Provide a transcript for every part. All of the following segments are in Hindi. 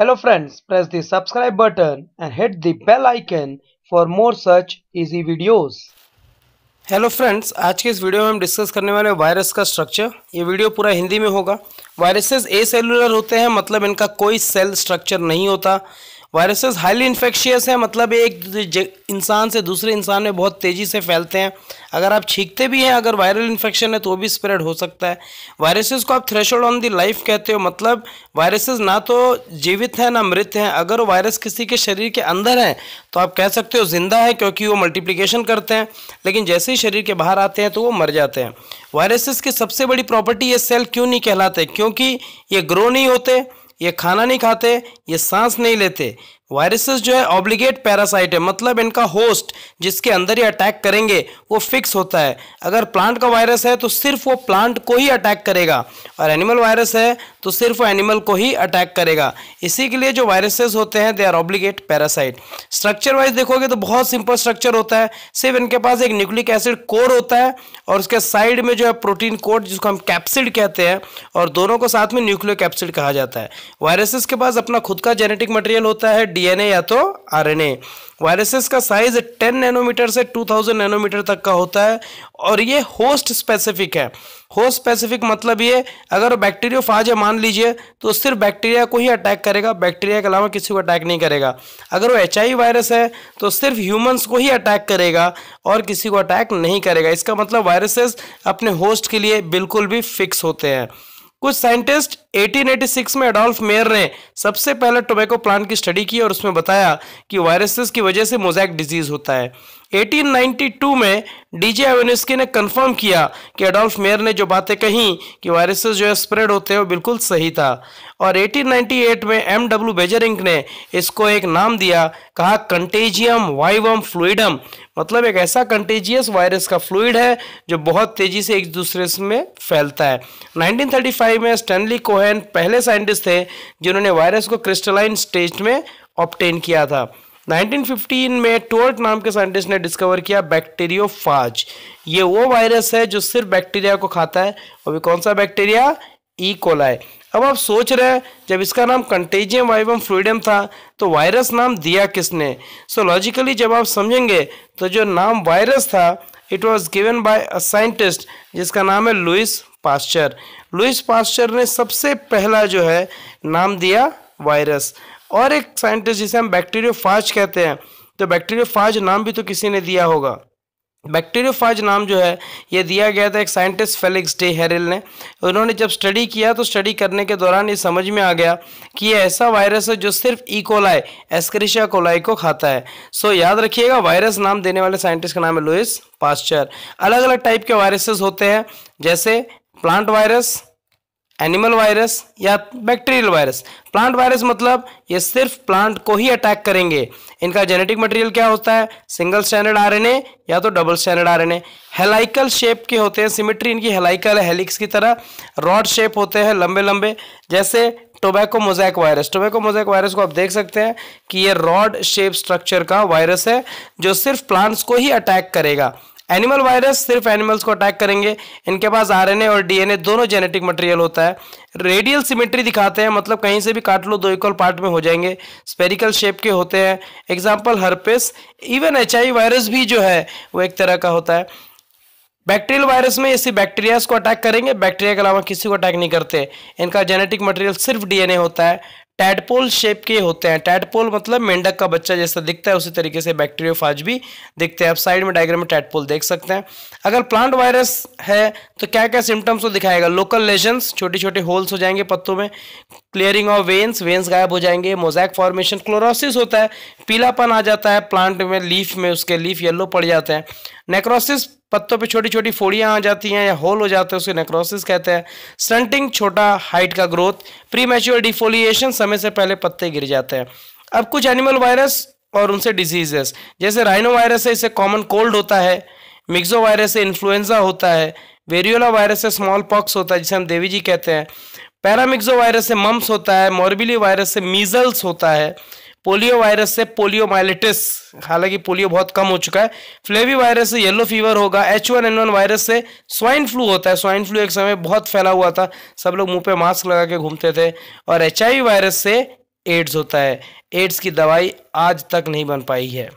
Hello friends, press the subscribe button and hit the bell icon for more such easy videos. Hello friends आज के इस वीडियो में हम डिस्कस करने वाले वायरस का स्ट्रक्चर ये वीडियो पूरा हिंदी में होगा वायरसेस ए सेलुलर होते हैं मतलब इनका कोई सेल स्ट्रक्चर नहीं होता वायरसेस हाईली इन्फेक्शियस हैं मतलब एक इंसान से दूसरे इंसान में बहुत तेज़ी से फैलते हैं अगर आप छींकते भी हैं अगर वायरल इन्फेक्शन है तो भी स्प्रेड हो सकता है वायरसेस को आप थ्रेशोल्ड ऑन दी लाइफ कहते हो मतलब वायरसेस ना तो जीवित हैं ना मृत हैं अगर वायरस किसी के शरीर के अंदर हैं तो आप कह सकते हो जिंदा है क्योंकि वो मल्टीप्लीकेशन करते हैं लेकिन जैसे ही शरीर के बाहर आते हैं तो वो मर जाते हैं वायरसेस की सबसे बड़ी प्रॉपर्टी ये सेल क्यों नहीं कहलाते क्योंकि ये ग्रो नहीं होते ये खाना नहीं खाते ये सांस नहीं लेते वायरसेस जो है ऑब्लिगेट पैरासाइट है मतलब इनका होस्ट जिसके अंदर ही अटैक करेंगे वो फिक्स होता है अगर प्लांट का वायरस है तो सिर्फ वो प्लांट को ही अटैक करेगा और एनिमल वायरस है तो सिर्फ वो एनिमल को ही अटैक करेगा इसी के लिए जो वायरसेस होते हैं they are obligate parasite structure wise देखोगे तो बहुत सिंपल स्ट्रक्चर होता है सिर्फ इनके पास एक न्यूक्लिक एसिड कोर होता है और उसके साइड में जो है प्रोटीन कोड जिसको हम कैप्सिड कहते हैं और दोनों को साथ में न्यूक्लियो कैप्सिड कहा जाता है वायरसेस के पास अपना खुद का जेनेटिक मटेरियल होता है डीएनए या तो आरएनए वायरसेस का साइज 10 नैनोमीटर से 2000 नैनोमीटर तक का होता है और ये होस्ट स्पेसिफिक है होस्ट स्पेसिफिक मतलब ये अगर बैक्टीरियो फाज है मान लीजिए तो सिर्फ बैक्टीरिया को ही अटैक करेगा बैक्टीरिया के अलावा किसी को अटैक नहीं करेगा अगर वो एच वायरस है तो सिर्फ ह्यूमंस को ही अटैक करेगा और किसी को अटैक नहीं करेगा इसका मतलब वायरसेस अपने होस्ट के लिए बिल्कुल भी फिक्स होते हैं कुछ साइंटिस्ट 1886 में एडोल्फ मेयर ने सबसे पहले टोबैको प्लांट की स्टडी की और उसमें बताया कि वायरसेस की वजह से मोजैक डिजीज होता है 1892 में डीजे एवेनिस्की ने कंफर्म किया कि एडोल्फ मेयर ने जो बातें कहीं कि वायरसेस जो है स्प्रेड होते हैं वो बिल्कुल सही था और 1898 में एम डब्ल्यू बेजरिंग ने इसको एक नाम दिया कहा कंटेजियम वाइवम फ्लूडम मतलब एक ऐसा कंटेजियस वायरस का फ्लूड है जो बहुत तेजी से एक दूसरे में फैलता है नाइनटीन में स्टैनली को कोहेन पहले साइंटिस्ट थे जिन्होंने वायरस को क्रिस्टलाइन स्टेज में ऑप्टेन किया था 1915 में टोर्ट नाम के साइंटिस्ट ने डिस्कवर किया बैक्टीरियो फाज ये वो वायरस है जो सिर्फ बैक्टीरिया को खाता है और भी कौन सा बैक्टीरिया ई e. कोलाय अब आप सोच रहे हैं जब इसका नाम कंटेजियम वाइबम फ्रीडम था तो वायरस नाम दिया किसने सो so, लॉजिकली जब आप समझेंगे तो जो नाम वायरस था it was given by a scientist जिसका नाम है लुइस पास्चर लुइस पास्चर ने सबसे पहला जो है नाम दिया वायरस और एक साइंटिस्ट जिसे हम बैक्टीरियोफाज कहते हैं तो बैक्टीरियोफाज नाम भी तो किसी ने दिया होगा बैक्टीरियोफाज नाम जो है ये दिया गया था एक साइंटिस्ट फेलिक्स डे हेरिल ने उन्होंने जब स्टडी किया तो स्टडी करने के दौरान ये समझ में आ गया कि ये ऐसा वायरस है जो सिर्फ इकोलाई एस्क्रिशा कोलाई को खाता है सो याद रखिएगा वायरस नाम देने वाले साइंटिस्ट का नाम है लुइस पास्चर अलग अलग टाइप के वायरसेस होते हैं जैसे प्लांट वायरस एनिमल वायरस या बैक्टीरियल वायरस प्लांट वायरस मतलब ये सिर्फ प्लांट को ही अटैक करेंगे इनका जेनेटिक मटेरियल क्या होता है सिंगल स्टैंडर्ड आरएनए या तो double standard RNA helical shape के होते हैं सिमेट्री इनकी हेलाइकल है हेलिक्स की तरह रॉड शेप होते हैं लंबे लंबे जैसे tobacco mosaic virus tobacco mosaic virus को आप देख सकते हैं कि ये रॉड शेप स्ट्रक्चर का वायरस है जो सिर्फ प्लांट्स को ही अटैक करेगा एनिमल वायरस सिर्फ एनिमल्स को अटैक करेंगे इनके पास आरएनए और डीएनए दोनों जेनेटिक मटेरियल होता है रेडियल सिमेट्री दिखाते हैं मतलब कहीं से भी काट लो दो इक्वल पार्ट में हो जाएंगे स्पेरिकल शेप के होते हैं example herpes even H virus भी जो है वो एक तरह का होता है बैक्टीरियल वायरस में इसी बैक्टीरियाज को अटैक करेंगे बैक्टीरिया के अलावा किसी को अटैक नहीं करते इनका जेनेटिक मटेरियल सिर्फ डीएनए होता है टैडपोल शेप के होते हैं टैडपोल मतलब मेंढक का बच्चा जैसा दिखता है उसी तरीके से बैक्टीरियोफाज भी दिखते हैं आप साइड में डायग्राम में टैडपोल देख सकते हैं अगर प्लांट वायरस है तो क्या क्या सिम्टम्स को दिखाएगा लोकल लेजन्स छोटे छोटे होल्स हो जाएंगे पत्तों में क्लियरिंग ऑफ वेन्स वेन्स गायब हो जाएंगे मोजैक फॉर्मेशन क्लोरोसिस होता है पीलापन आ जाता है प्लांट में लीफ में उसके लीफ येलो पड़ जाते हैं नेक्रोसिस पत्तों पे छोटी छोटी फोड़ियाँ आ जाती हैं या होल हो जाते हैं उसे नेक्रोसिस कहते हैं स्टंटिंग छोटा हाइट का ग्रोथ प्री मेच्योर डिफोलिएशन समय से पहले पत्ते गिर जाते हैं अब कुछ एनिमल वायरस और उनसे डिजीजेस जैसे राइनो वायरस है इसे कॉमन कोल्ड होता है मिक्सो वायरस से इन्फ्लुएंजा होता है वेरियोला वायरस से स्मॉल पॉक्स होता है जिसे हम देवी जी कहते हैं पैरामिक्सो वायरस से मम्स होता है मोरबिली वायरस से मीजल्स होता है पोलियो वायरस से पोलियोमाइलिटिस हालांकि पोलियो बहुत कम हो चुका है फ्लेवी वायरस से येलो फीवर होगा H one N one virus से स्वाइन फ्लू होता है स्वाइन फ्लू एक समय बहुत फैला हुआ था सब लोग मुंह पे मास्क लगा के घूमते थे और एच वायरस से एड्स होता है एड्स की दवाई आज तक नहीं बन पाई है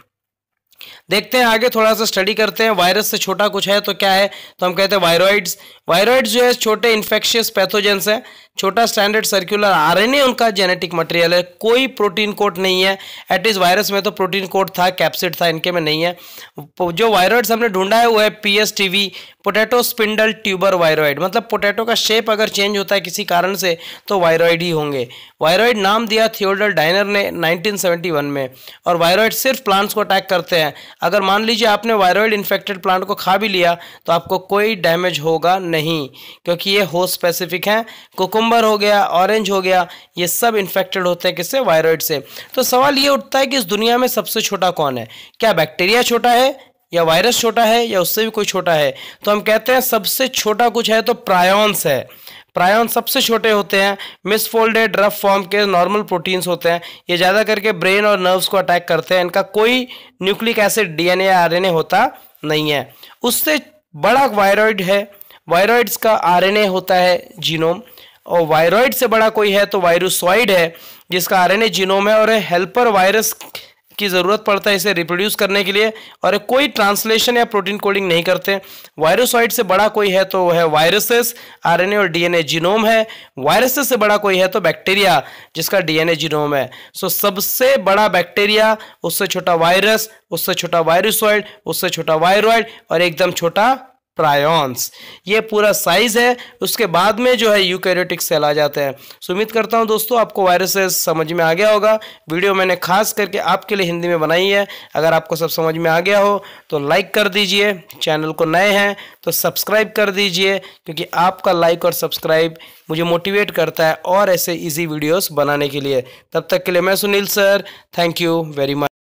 देखते हैं आगे थोड़ा सा स्टडी करते हैं वायरस से छोटा कुछ है तो क्या है तो हम कहते हैं वायरॉइड्स वायरॉइड्स जो है छोटे इन्फेक्शियस पैथोजेंस हैं छोटा स्टैंडर्ड सर्कुलर आरएनए उनका जेनेटिक मटेरियल है कोई प्रोटीन कोट नहीं है एटलीस्ट वायरस में तो प्रोटीन कोट था कैप्सिड था इनके में नहीं है जो वायरॉइड्स हमने ढूंढा है वो है P S potato spindle tuber viroid मतलब पोटैटो का शेप अगर चेंज होता है किसी कारण से तो वायरॉइड ही होंगे वायरॉइड नाम दिया थियोडर डाइनर ने 1971 में और वायरॉइड सिर्फ प्लांट्स को अटैक करते हैं अगर मान लीजिए आपने वायरॉइड इन्फेक्टेड प्लांट को खा भी लिया तो आपको कोई डैमेज होगा नहीं क्योंकि ये होस्ट स्पेसिफिक हैं कोकुम्बर हो गया ऑरेंज हो गया ये सब इन्फेक्टेड होते हैं किससे वायरॉइड से तो सवाल ये उठता है कि इस दुनिया में सबसे छोटा कौन है क्या बैक्टीरिया छोटा है या वायरस छोटा है या उससे भी कोई छोटा है तो हम कहते हैं सबसे छोटा कुछ है तो प्रायॉन्स है प्रायोन सबसे छोटे होते हैं मिसफोल्डेड रफ फॉर्म के नॉर्मल प्रोटीन्स होते हैं ये ज़्यादा करके ब्रेन और नर्व्स को अटैक करते हैं इनका कोई न्यूक्लिक एसिड डीएनए आरएनए होता नहीं है उससे बड़ा वायरॉइड है वायरॉइड्स का आरएनए होता है जीनोम और वायरॉइड से बड़ा कोई है तो वायरसॉइड है जिसका आर जीनोम है और हेल्पर वायरस की ज़रूरत पड़ता है इसे रिप्रोड्यूस करने के लिए और कोई ट्रांसलेशन या प्रोटीन कोडिंग नहीं करते वायरसॉइड से बड़ा कोई है तो वह है वायरसेस आरएनए और डीएनए जीनोम है वायरसेस से बड़ा कोई है तो बैक्टीरिया जिसका डीएनए जीनोम है सो so, सबसे बड़ा बैक्टीरिया उससे छोटा वायरस उससे छोटा वायरसॉइड उससे छोटा वायरॉइड और एकदम छोटा प्रायॉन्स ये पूरा साइज है उसके बाद में जो है यूकैरियोटिक सेल आ जाते हैं सो उम्मीद करता हूँ दोस्तों आपको वायरसेस समझ में आ गया होगा वीडियो मैंने खास करके आपके लिए हिंदी में बनाई है अगर आपको सब समझ में आ गया हो तो लाइक कर दीजिए चैनल को नए हैं तो सब्सक्राइब कर दीजिए क्योंकि आपका लाइक और सब्सक्राइब मुझे मोटिवेट करता है और ऐसे ईजी वीडियोज़ बनाने के लिए तब तक के लिए मैं Sunil sir thank you very much